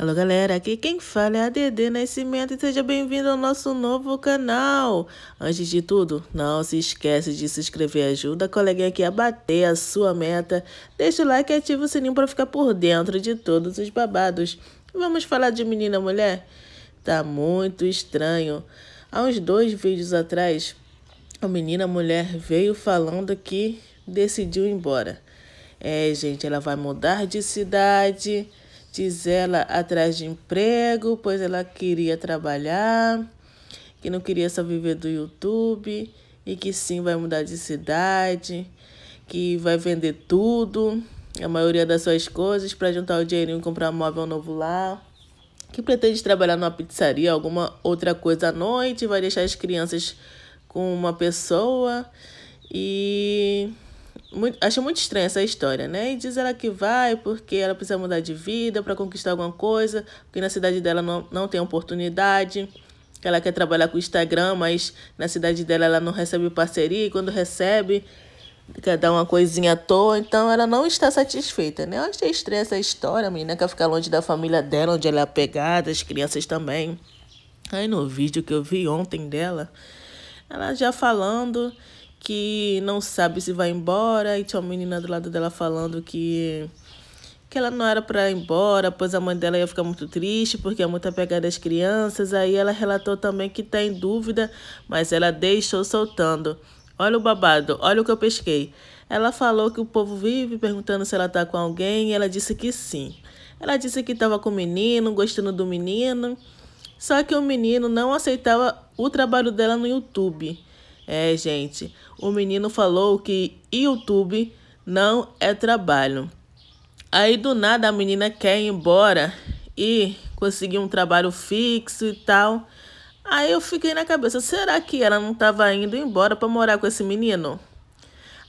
Alô galera, aqui quem fala é a DD, Nascimento e seja bem-vindo ao nosso novo canal. Antes de tudo, não se esquece de se inscrever, ajuda a coleguinha aqui a bater a sua meta. Deixa o like e ativa o sininho para ficar por dentro de todos os babados. Vamos falar de menina mulher? Tá muito estranho. Há uns dois vídeos atrás, a menina mulher veio falando que decidiu ir embora. É, gente, ela vai mudar de cidade diz ela, atrás de emprego, pois ela queria trabalhar, que não queria só viver do YouTube e que sim vai mudar de cidade, que vai vender tudo, a maioria das suas coisas, para juntar o dinheirinho e comprar um móvel novo lá. Que pretende trabalhar numa pizzaria, alguma outra coisa à noite, vai deixar as crianças com uma pessoa e muito, achei muito estranha essa história, né? E diz ela que vai porque ela precisa mudar de vida para conquistar alguma coisa, porque na cidade dela não, não tem oportunidade. Ela quer trabalhar com o Instagram, mas na cidade dela ela não recebe parceria e quando recebe, quer dar uma coisinha à toa, então ela não está satisfeita, né? Eu achei estranha essa história, a menina quer ficar longe da família dela, onde ela é apegada, as crianças também. Aí no vídeo que eu vi ontem dela, ela já falando que não sabe se vai embora e tinha uma menina do lado dela falando que que ela não era para ir embora, pois a mãe dela ia ficar muito triste porque é muito apegada às crianças. Aí ela relatou também que está em dúvida, mas ela deixou soltando. Olha o babado, olha o que eu pesquei. Ela falou que o povo vive perguntando se ela está com alguém e ela disse que sim. Ela disse que estava com o menino, gostando do menino, só que o menino não aceitava o trabalho dela no YouTube. É, gente, o menino falou que YouTube não é trabalho. Aí do nada a menina quer ir embora e conseguir um trabalho fixo e tal. Aí eu fiquei na cabeça, será que ela não estava indo embora para morar com esse menino?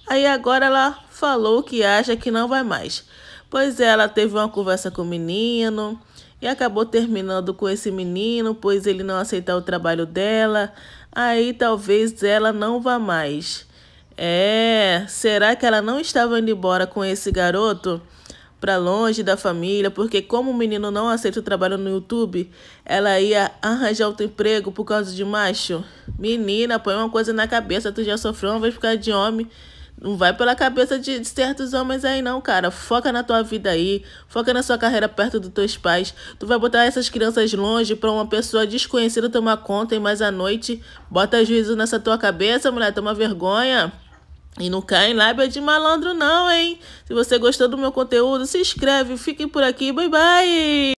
Aí agora ela falou que acha que não vai mais. Pois é, ela teve uma conversa com o menino e acabou terminando com esse menino, pois ele não aceitar o trabalho dela aí talvez ela não vá mais. É, será que ela não estava indo embora com esse garoto? para longe da família, porque como o menino não aceita o trabalho no YouTube, ela ia arranjar outro emprego por causa de macho. Menina, põe uma coisa na cabeça, tu já sofreu uma vez por causa de homem. Não vai pela cabeça de, de, certos homens aí, não, cara. Foca na tua vida aí. Foca na sua carreira perto dos teus pais. Tu vai botar essas crianças longe pra uma pessoa desconhecida tomar conta e mais à noite. Bota juízo nessa tua cabeça, mulher. Toma vergonha. E não cai em lábia de malandro, não, hein? Se você gostou do meu conteúdo, se inscreve. Fique por aqui. Bye, bye.